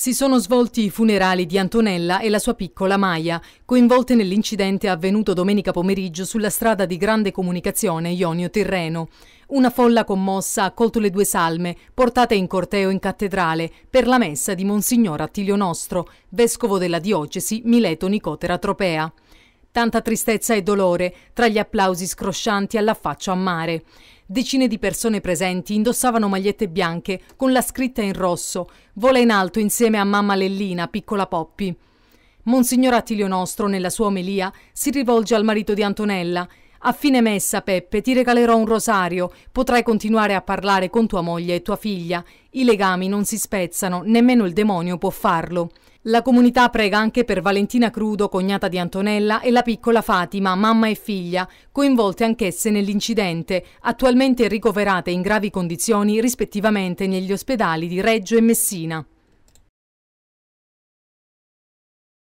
Si sono svolti i funerali di Antonella e la sua piccola Maia, coinvolte nell'incidente avvenuto domenica pomeriggio sulla strada di grande comunicazione Ionio-Tirreno. Una folla commossa ha accolto le due salme, portate in corteo in cattedrale, per la messa di Monsignor Attilio Nostro, vescovo della diocesi Mileto-Nicotera Tropea. Tanta tristezza e dolore tra gli applausi scroscianti all'affaccio a mare. Decine di persone presenti indossavano magliette bianche con la scritta in rosso Vola in alto insieme a mamma Lellina, piccola Poppi. Monsignor Attilio Nostro, nella sua omelia, si rivolge al marito di Antonella a fine messa, Peppe, ti regalerò un rosario. Potrai continuare a parlare con tua moglie e tua figlia. I legami non si spezzano, nemmeno il demonio può farlo. La comunità prega anche per Valentina Crudo, cognata di Antonella, e la piccola Fatima, mamma e figlia, coinvolte anch'esse nell'incidente, attualmente ricoverate in gravi condizioni rispettivamente negli ospedali di Reggio e Messina.